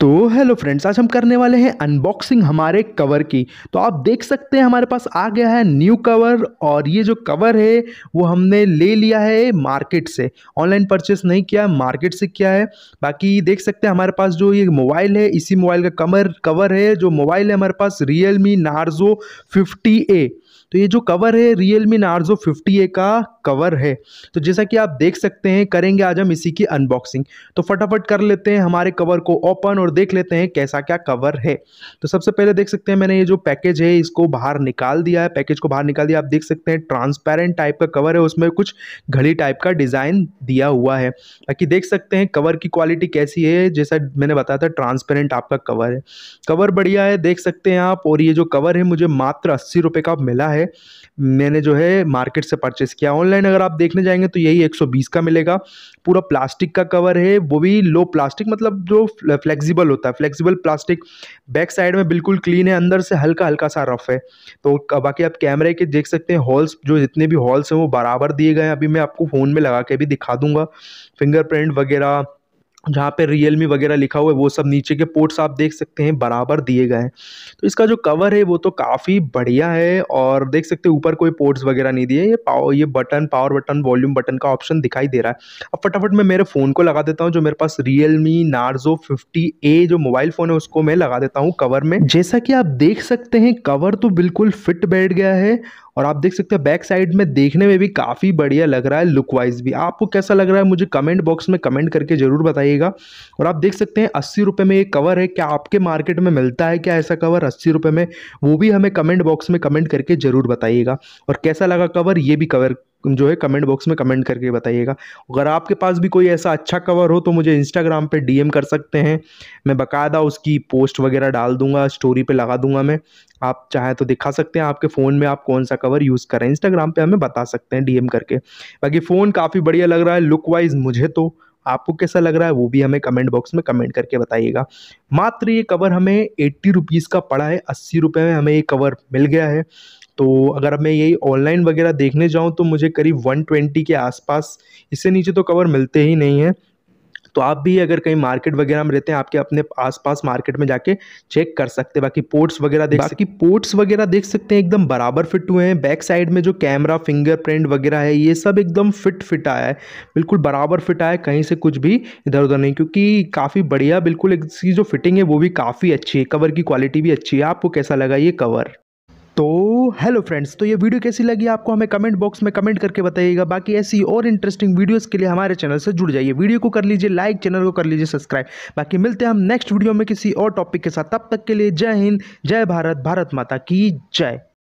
तो hello friends आज हम करने वाले हैं अनबॉक्सिंग हमारे कवर की तो आप देख सकते हैं हमारे पास आ गया है न्यू कवर और ये जो कवर है वो हमने ले लिया है मार्केट से ऑनलाइन परचेस नहीं किया मार्केट से किया है बाकी देख सकते हैं हमारे पास जो ये मोबाइल है इसी मोबाइल का कमर कवर है जो मोबाइल है हमारे पास Realme Narzo fifty A तो ये जो कवर है Realme Narzo fifty A का कवर है तो जैसा कि आप देख सकते हैं करेंगे आज हम इसी की अनबॉक्सिंग तो फटाफट कर लेते हैं हमारे कवर को ओपन और देख लेते हैं कैसा क्या कवर है तो सबसे पहले देख सकते हैं मैंने ये जो पैकेज है इसको बाहर निकाल दिया है पैकेज को बाहर निकाल दिया आप देख सकते हैं ट्रांसपेरेंट टाइप का कवर है उसमें कुछ घड़ी टाइप का डिज़ाइन दिया हुआ है बाकी देख सकते हैं कवर की क्वालिटी कैसी है जैसा मैंने बताया था ट्रांसपेरेंट आपका कवर है कवर बढ़िया है देख सकते हैं आप और ये जो कवर है मुझे मात्र अस्सी रुपये का मिला है मैंने जो है मार्केट से परचेस किया ऑनलाइन डिज़ाइन अगर आप देखने जाएंगे तो यही 120 का मिलेगा पूरा प्लास्टिक का कवर है वो भी लो प्लास्टिक मतलब जो फ्लेक्सिबल होता है फ्लेक्सिबल प्लास्टिक बैक साइड में बिल्कुल क्लीन है अंदर से हल्का हल्का सा रफ है तो बाकी आप कैमरे के देख सकते हैं हॉल्स जो जितने भी हॉल्स हैं वो बराबर दिए गए हैं अभी मैं आपको फ़ोन में लगा के भी दिखा दूंगा फिंगरप्रिंट वगैरह जहाँ पे मी वगैरह लिखा हुआ है वो सब नीचे के पोर्ट्स आप देख सकते हैं बराबर दिए गए हैं तो इसका जो कवर है वो तो काफ़ी बढ़िया है और देख सकते हैं ऊपर कोई पोर्ट्स वगैरह नहीं दिए ये पावर ये button power button volume button का ऑप्शन दिखाई दे रहा है अब फटाफट मैं मेरे फ़ोन को लगा देता हूँ जो मेरे पास Realme Narzo fifty A जो मोबाइल फ़ोन है उसको मैं लगा देता हूँ कवर में जैसा कि आप देख सकते हैं कवर तो बिल्कुल फिट बैठ गया है और आप देख सकते हैं बैक साइड में देखने में भी काफ़ी बढ़िया लग रहा है लुक वाइज भी आपको कैसा लग रहा है मुझे कमेंट बॉक्स में कमेंट करके ज़रूर बताइएगा और आप देख सकते हैं अस्सी रुपये में ये कवर है क्या आपके मार्केट में मिलता है क्या ऐसा कवर अस्सी रुपये में वो भी हमें कमेंट बॉक्स में कमेंट करके ज़रूर बताइएगा और कैसा लगा कवर ये भी कवर जो है कमेंट बॉक्स में कमेंट करके बताइएगा अगर आपके पास भी कोई ऐसा अच्छा कवर हो तो मुझे इंस्टाग्राम पे डीएम कर सकते हैं मैं बकायदा उसकी पोस्ट वगैरह डाल दूंगा स्टोरी पे लगा दूंगा मैं आप चाहें तो दिखा सकते हैं आपके फ़ोन में आप कौन सा कवर यूज़ करें इंस्टाग्राम पर हमें बता सकते हैं डी करके बाकी फ़ोन काफ़ी बढ़िया लग रहा है लुक वाइज मुझे तो आपको कैसा लग रहा है वो भी हमें कमेंट बॉक्स में कमेंट करके बताइएगा मात्र ये कवर हमें एट्टी रुपीज़ का पड़ा है अस्सी रुपये में हमें ये कवर मिल गया है तो अगर मैं यही ऑनलाइन वगैरह देखने जाऊँ तो मुझे करीब वन के आसपास इससे नीचे तो कवर मिलते ही नहीं है तो आप भी अगर कहीं मार्केट वगैरह में रहते हैं आपके अपने आसपास मार्केट में जाके चेक कर सकते हैं बाकी पोर्ट्स वगैरह देख बाकी पोर्ट्स वगैरह देख सकते हैं एकदम बराबर फिट हुए हैं बैक साइड में जो कैमरा फिंगरप्रिंट वगैरह है ये सब एकदम फिट फिट आया है बिल्कुल बराबर फिट आया है कहीं से कुछ भी इधर उधर नहीं क्योंकि काफ़ी बढ़िया बिल्कुल इसकी जो फिटिंग है वो भी काफ़ी अच्छी है कवर की क्वालिटी भी अच्छी है आपको कैसा लगा ये कवर हेलो फ्रेंड्स तो ये वीडियो कैसी लगी आपको हमें कमेंट बॉक्स में कमेंट करके बताइएगा बाकी ऐसी और इंटरेस्टिंग वीडियोस के लिए हमारे चैनल से जुड़ जाइए वीडियो को कर लीजिए लाइक चैनल को कर लीजिए सब्सक्राइब बाकी मिलते हैं हम नेक्स्ट वीडियो में किसी और टॉपिक के साथ तब तक के लिए जय हिंद जय भारत भारत माता की जय